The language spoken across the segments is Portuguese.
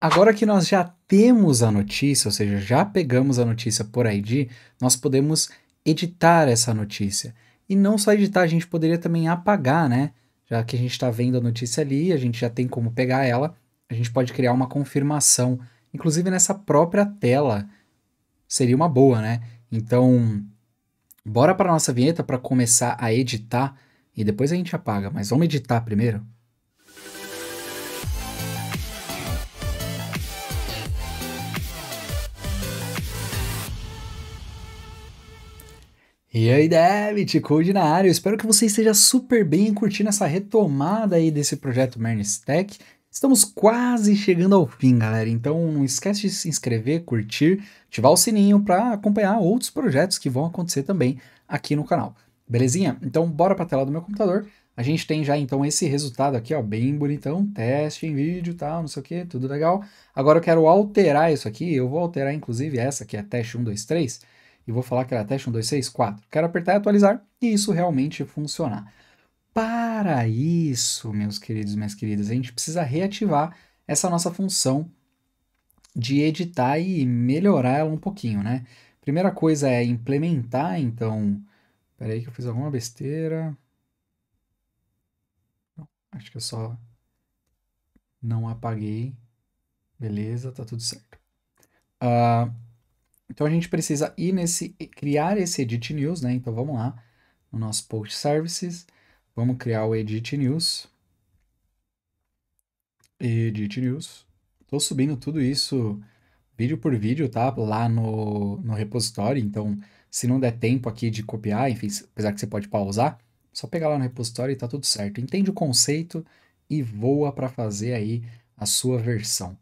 Agora que nós já temos a notícia, ou seja, já pegamos a notícia por ID, nós podemos editar essa notícia. E não só editar, a gente poderia também apagar, né? Já que a gente está vendo a notícia ali, a gente já tem como pegar ela, a gente pode criar uma confirmação, inclusive nessa própria tela. Seria uma boa, né? Então, bora para nossa vinheta para começar a editar e depois a gente apaga, mas vamos editar primeiro. E aí, David, Code na área. Eu espero que você esteja super bem curtindo essa retomada aí desse projeto Tech. Estamos quase chegando ao fim, galera. Então não esquece de se inscrever, curtir, ativar o sininho para acompanhar outros projetos que vão acontecer também aqui no canal. Belezinha? Então bora para a tela do meu computador. A gente tem já então esse resultado aqui, ó, bem bonitão, teste em vídeo, tal, não sei o que, tudo legal. Agora eu quero alterar isso aqui, eu vou alterar inclusive essa que é teste 1, 2, 3 e vou falar que era teste 1, 2, 6, 4. Quero apertar e atualizar e isso realmente funcionar. Para isso, meus queridos e minhas queridas, a gente precisa reativar essa nossa função de editar e melhorar ela um pouquinho, né? Primeira coisa é implementar, então... Peraí que eu fiz alguma besteira. Acho que eu só não apaguei. Beleza, tá tudo certo. Uh, então a gente precisa ir nesse criar esse edit news, né? Então vamos lá no nosso post services, vamos criar o edit news. Edit news. Estou subindo tudo isso vídeo por vídeo, tá? Lá no, no repositório, então se não der tempo aqui de copiar, enfim, apesar que você pode pausar, só pegar lá no repositório e tá tudo certo. Entende o conceito e voa para fazer aí a sua versão.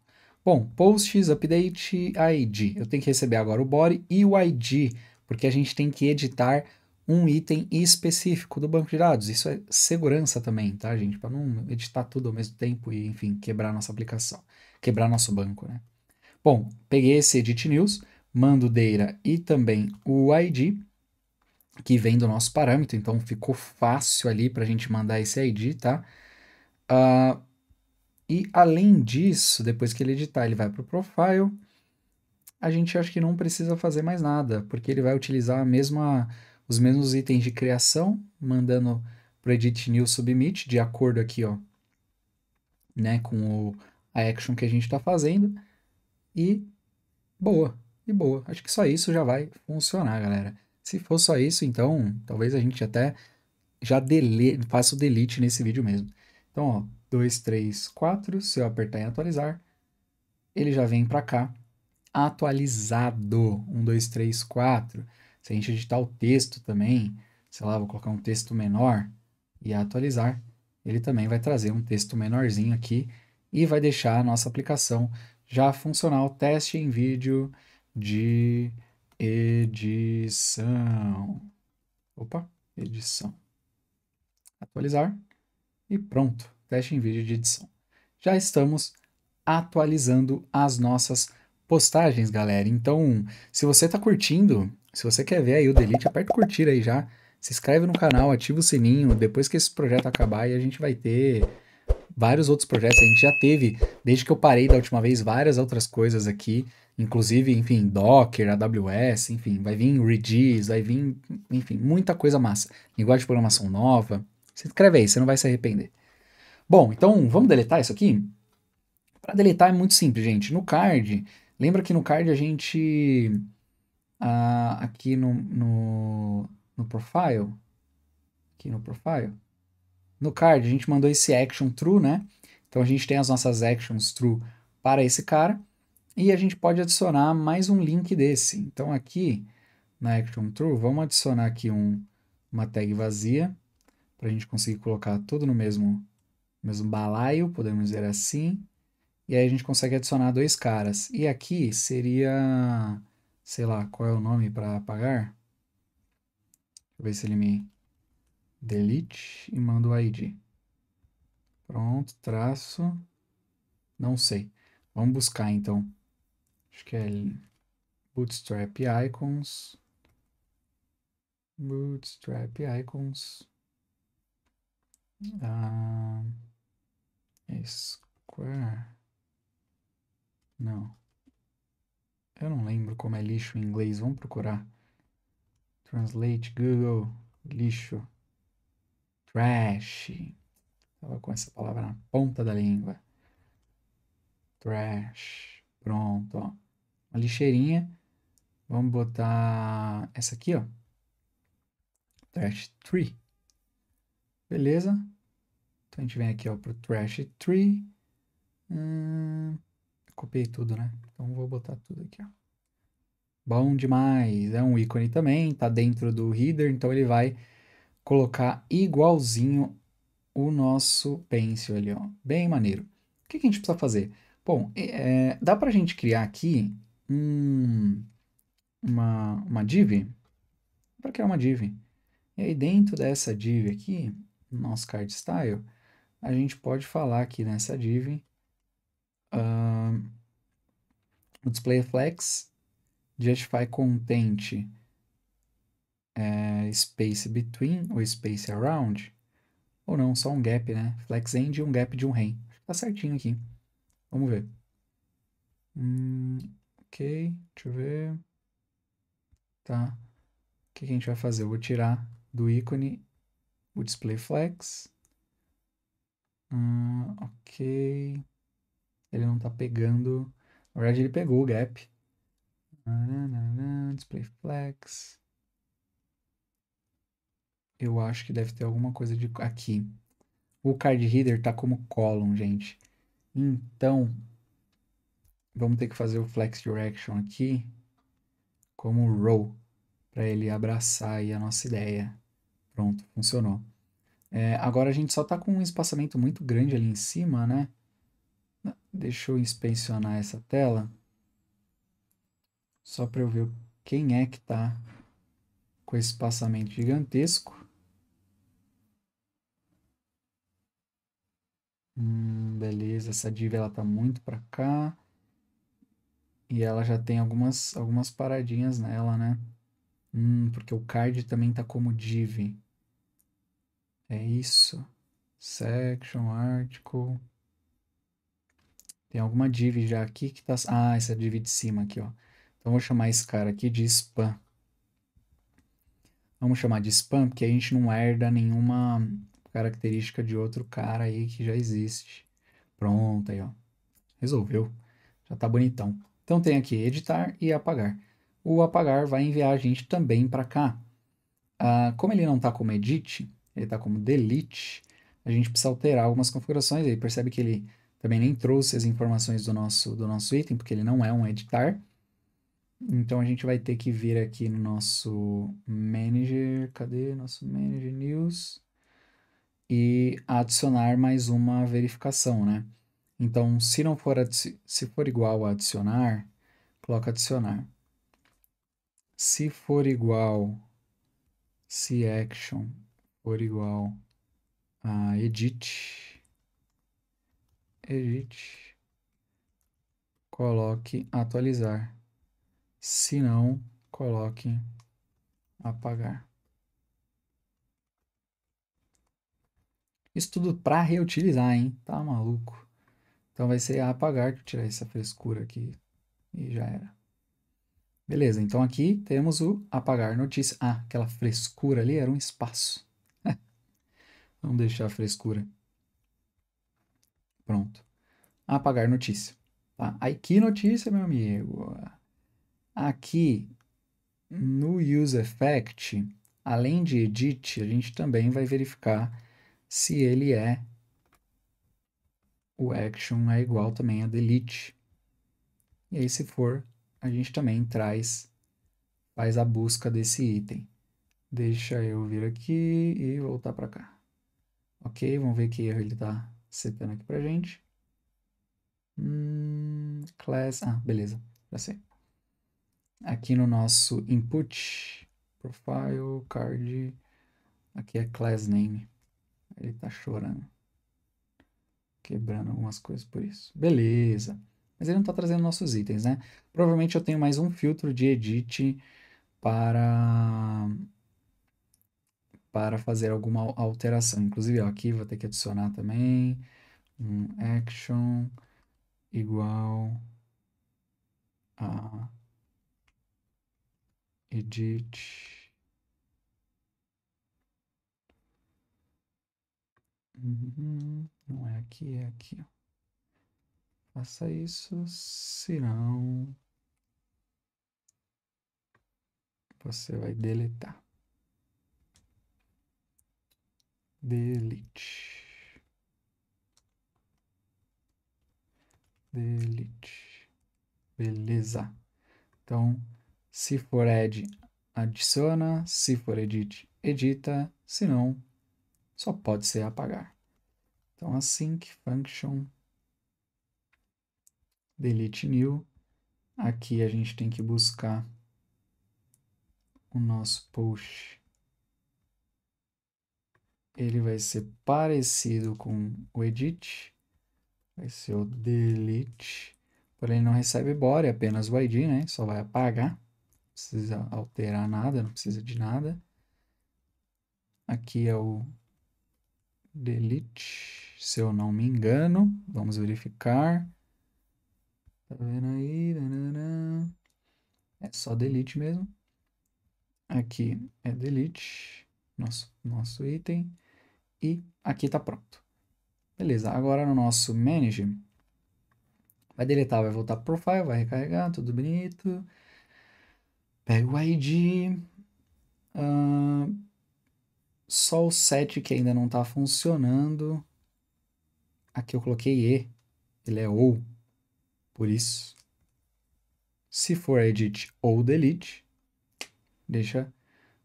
Bom, posts, update, ID. Eu tenho que receber agora o body e o ID, porque a gente tem que editar um item específico do banco de dados. Isso é segurança também, tá, gente? Para não editar tudo ao mesmo tempo e, enfim, quebrar nossa aplicação, quebrar nosso banco, né? Bom, peguei esse edit news, mando o data e também o ID, que vem do nosso parâmetro, então ficou fácil ali para a gente mandar esse ID, tá? Uh, e além disso, depois que ele editar, ele vai para o profile. A gente acha que não precisa fazer mais nada, porque ele vai utilizar a mesma, os mesmos itens de criação, mandando para o Edit New Submit, de acordo aqui, ó, né, com o, a action que a gente está fazendo. E boa, e boa. Acho que só isso já vai funcionar, galera. Se for só isso, então talvez a gente até já dele, faça o delete nesse vídeo mesmo. Então, ó, 2, 3, 4. Se eu apertar em atualizar, ele já vem para cá atualizado. 1, 2, 3, 4. Se a gente editar o texto também, sei lá, vou colocar um texto menor e atualizar, ele também vai trazer um texto menorzinho aqui e vai deixar a nossa aplicação já funcional. Teste em vídeo de edição. Opa, edição. Atualizar e pronto teste em vídeo de edição. Já estamos atualizando as nossas postagens, galera. Então, se você está curtindo, se você quer ver aí o Delete, aperta curtir aí já. Se inscreve no canal, ativa o sininho. Depois que esse projeto acabar, a gente vai ter vários outros projetos. A gente já teve, desde que eu parei da última vez, várias outras coisas aqui. Inclusive, enfim, Docker, AWS, enfim, vai vir Redis, vai vir, enfim, muita coisa massa. Linguagem de programação nova. Se inscreve aí, você não vai se arrepender. Bom, então vamos deletar isso aqui? Para deletar é muito simples, gente. No card, lembra que no card a gente... Ah, aqui no, no, no profile... Aqui no profile... No card a gente mandou esse action true, né? Então a gente tem as nossas actions true para esse cara. E a gente pode adicionar mais um link desse. Então aqui na action true, vamos adicionar aqui um, uma tag vazia para a gente conseguir colocar tudo no mesmo mesmo balaio, podemos dizer assim. E aí a gente consegue adicionar dois caras. E aqui seria, sei lá, qual é o nome para apagar? Deixa eu ver se ele me delete e manda o ID. Pronto, traço. Não sei. Vamos buscar então. Acho que é Bootstrap Icons. Bootstrap Icons. Ah, square. Não. Eu não lembro como é lixo em inglês. Vamos procurar. Translate Google. Lixo. Trash. Estava com essa palavra na ponta da língua. Trash. Pronto, ó. Uma lixeirinha. Vamos botar essa aqui, ó. Trash Tree. Beleza? Então a gente vem aqui para o Trash Tree. Hum, copiei tudo, né? Então vou botar tudo aqui. Ó. Bom demais! É um ícone também, tá dentro do header, então ele vai colocar igualzinho o nosso pencil ali, ó. Bem maneiro. O que, que a gente precisa fazer? Bom, é, dá para a gente criar aqui um, uma, uma div? Para criar uma div. E aí dentro dessa div aqui, no nosso card style, a gente pode falar aqui nessa div um, o display flex justify content é, space between ou space around ou não, só um gap, né? Flex end e um gap de um rem. Tá certinho aqui. Vamos ver. Hum, ok, deixa eu ver. Tá. O que, que a gente vai fazer? Eu vou tirar do ícone o display flex. Hum, ok. Ele não está pegando. Na verdade, ele pegou o gap. Display flex. Eu acho que deve ter alguma coisa de aqui. O card reader está como column, gente. Então, vamos ter que fazer o flex direction aqui como row para ele abraçar aí a nossa ideia. Pronto, funcionou. É, agora a gente só tá com um espaçamento muito grande ali em cima, né? Ah, deixa eu inspecionar essa tela. Só para eu ver quem é que tá com esse espaçamento gigantesco. Hum, beleza, essa div ela tá muito para cá. E ela já tem algumas, algumas paradinhas nela, né? Hum, porque o card também tá como div. É isso. Section, article. Tem alguma div já aqui que tá... Ah, essa div de cima aqui, ó. Então, vou chamar esse cara aqui de spam. Vamos chamar de spam, porque a gente não herda nenhuma característica de outro cara aí que já existe. Pronto, aí, ó. Resolveu. Já tá bonitão. Então, tem aqui editar e apagar. O apagar vai enviar a gente também para cá. Ah, como ele não tá como edit, ele está como delete, a gente precisa alterar algumas configurações, aí percebe que ele também nem trouxe as informações do nosso, do nosso item, porque ele não é um editar, então a gente vai ter que vir aqui no nosso manager, cadê nosso manager news? E adicionar mais uma verificação, né? Então, se não for se for igual a adicionar, coloca adicionar. Se for igual se action for igual a edit, edit, coloque atualizar, se não, coloque apagar. Isso tudo para reutilizar, hein? Tá maluco? Então vai ser apagar que tirar essa frescura aqui e já era. Beleza, então aqui temos o apagar notícia. Ah, aquela frescura ali era um espaço. Vamos deixar a frescura. Pronto. Apagar notícia. Tá? Aí que notícia, meu amigo? Aqui no Use Effect, além de edit, a gente também vai verificar se ele é o action é igual também a delete. E aí se for, a gente também traz faz a busca desse item. Deixa eu vir aqui e voltar para cá. Ok, vamos ver que erro ele está setando aqui pra gente. Hum, class, ah, beleza, já sei. Aqui no nosso input, profile, card, aqui é class name. Ele tá chorando. Quebrando algumas coisas por isso. Beleza. Mas ele não tá trazendo nossos itens, né? Provavelmente eu tenho mais um filtro de edit para para fazer alguma alteração. Inclusive, ó, aqui vou ter que adicionar também um action igual a edit uhum, não é aqui, é aqui. Faça isso, senão você vai deletar. delete delete beleza então se for add adiciona se for edit edita se não só pode ser apagar então a assim sync function delete new aqui a gente tem que buscar o nosso post ele vai ser parecido com o edit, vai ser o delete, porém não recebe body, apenas o id, né? Só vai apagar, não precisa alterar nada, não precisa de nada. Aqui é o delete, se eu não me engano, vamos verificar. Tá vendo aí? É só delete mesmo. Aqui é delete, nosso, nosso item e aqui está pronto. Beleza, agora no nosso Manage, vai deletar, vai voltar para o Profile, vai recarregar, tudo bonito. Pega o ID. Uh, só o set que ainda não está funcionando. Aqui eu coloquei E, ele é OU, por isso. Se for edit ou delete, deixa,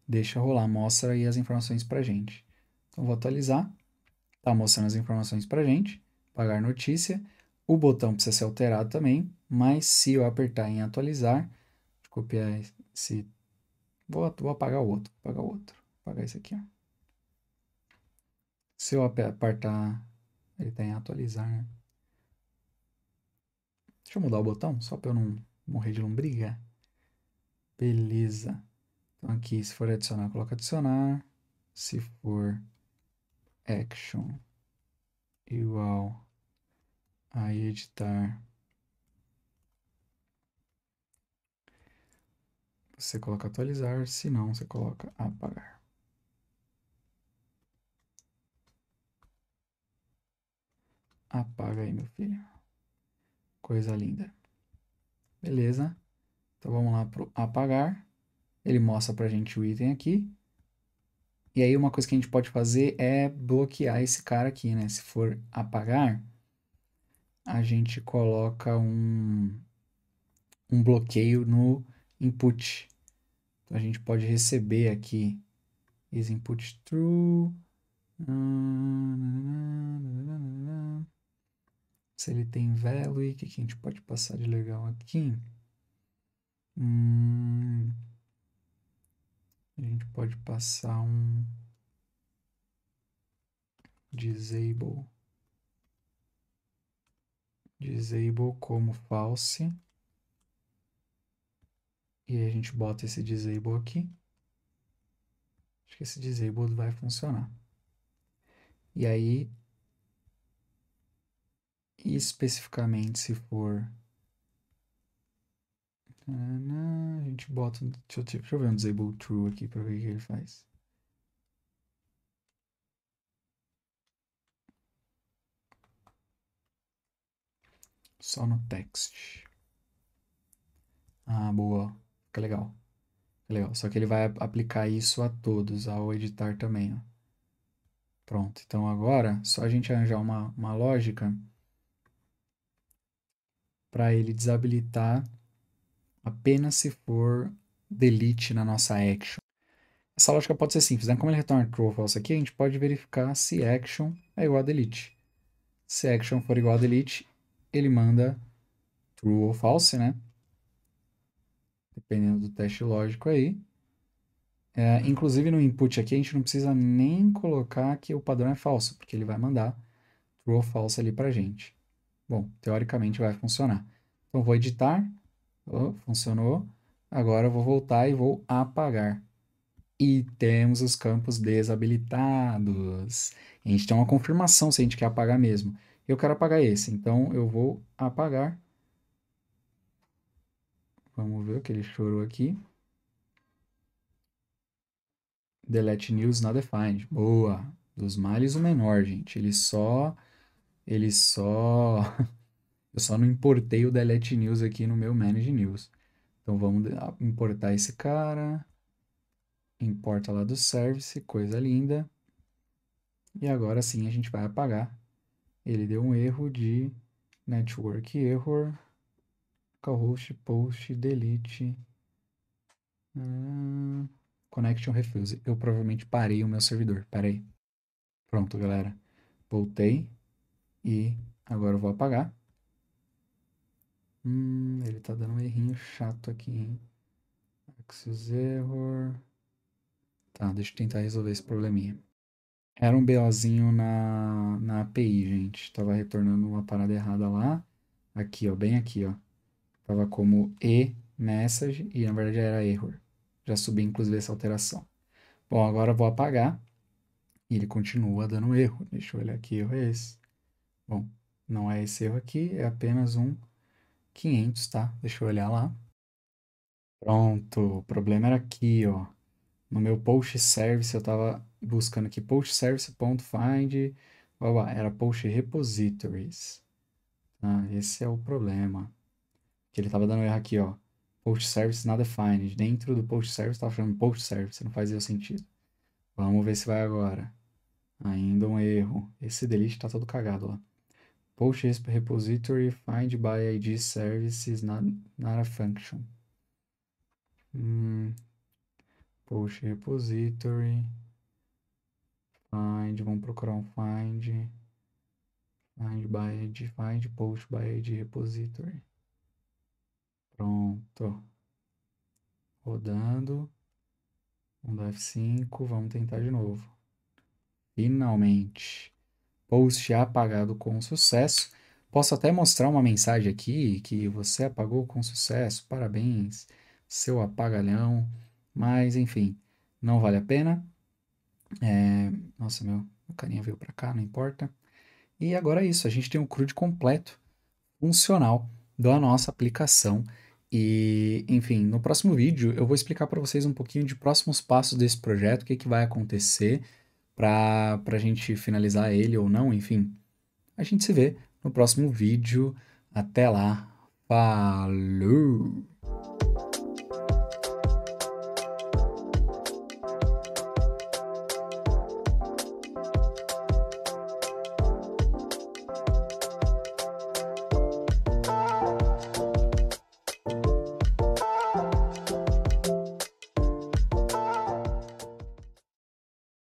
deixa rolar, mostra aí as informações para gente. Então, vou atualizar. Está mostrando as informações para gente. Pagar notícia. O botão precisa ser alterado também, mas se eu apertar em atualizar, copiar esse... Vou, vou apagar o outro, apagar o outro. apagar esse aqui, ó. Se eu apertar... Ele está em atualizar, né? Deixa eu mudar o botão, só para eu não morrer de lombriga. Beleza. Então aqui, se for adicionar, coloca adicionar. Se for action igual a editar. Você coloca atualizar, se não, você coloca apagar. Apaga aí, meu filho. Coisa linda. Beleza? Então vamos lá para apagar. Ele mostra a gente o item aqui. E aí uma coisa que a gente pode fazer é bloquear esse cara aqui, né? Se for apagar, a gente coloca um, um bloqueio no input. Então a gente pode receber aqui is input true. Se ele tem value, o que a gente pode passar de legal aqui? Hum a gente pode passar um disable disable como false e a gente bota esse disable aqui acho que esse disable vai funcionar e aí especificamente se for a gente bota. Deixa eu, deixa eu ver um disable true aqui para ver o que ele faz. Só no text. Ah, boa. Fica legal. legal. Só que ele vai aplicar isso a todos, ao editar também. Ó. Pronto. Então agora, só a gente arranjar uma, uma lógica para ele desabilitar apenas se for delete na nossa action. Essa lógica pode ser simples, né? Como ele retorna true ou false aqui, a gente pode verificar se action é igual a delete. Se action for igual a delete, ele manda true ou false, né? Dependendo do teste lógico aí. É, inclusive no input aqui a gente não precisa nem colocar que o padrão é falso, porque ele vai mandar true ou false ali pra gente. Bom, teoricamente vai funcionar. Então vou editar Oh, funcionou. Agora eu vou voltar e vou apagar. E temos os campos desabilitados. A gente tem uma confirmação se a gente quer apagar mesmo. Eu quero apagar esse, então eu vou apagar. Vamos ver o que ele chorou aqui. Delete news na defined. Boa. Dos males o menor, gente. Ele só ele só Eu só não importei o delete news aqui no meu manage news. Então vamos ah, importar esse cara. Importa lá do service, coisa linda. E agora sim a gente vai apagar. Ele deu um erro de network error. Calhost, post delete. Hum, connection refuse. Eu provavelmente parei o meu servidor. Parei. Pronto, galera. Voltei. E agora eu vou apagar. Hum, ele tá dando um errinho chato aqui, hein? Axios Error. Tá, deixa eu tentar resolver esse probleminha. Era um BOzinho na, na API, gente. Tava retornando uma parada errada lá. Aqui, ó, bem aqui, ó. Tava como e message e na verdade era error. Já subi inclusive essa alteração. Bom, agora vou apagar. E ele continua dando erro. Deixa eu olhar que erro é esse. Bom, não é esse erro aqui, é apenas um 500, tá? Deixa eu olhar lá. Pronto, o problema era aqui, ó. No meu post service, eu estava buscando aqui post service.find, era post repositories. Ah, esse é o problema. Que ele estava dando erro aqui, ó. Post service nada é find. Dentro do post service estava chamando post service, não fazia sentido. Vamos ver se vai agora. Ainda um erro. Esse delete está todo cagado lá. Post repository find by ID service is not, not a function. Hmm. Post repository. Find, vamos procurar um find. Find by ID, find post by ID repository. Pronto. Rodando. Vamos dar F5, vamos tentar de novo. Finalmente post apagado com sucesso. Posso até mostrar uma mensagem aqui que você apagou com sucesso, parabéns, seu apagalhão. Mas enfim, não vale a pena. É... Nossa, meu, a carinha veio para cá, não importa. E agora é isso, a gente tem um CRUD completo, funcional da nossa aplicação. E, enfim, no próximo vídeo eu vou explicar para vocês um pouquinho de próximos passos desse projeto, o que, que vai acontecer para a gente finalizar ele ou não, enfim. A gente se vê no próximo vídeo. Até lá. Falou!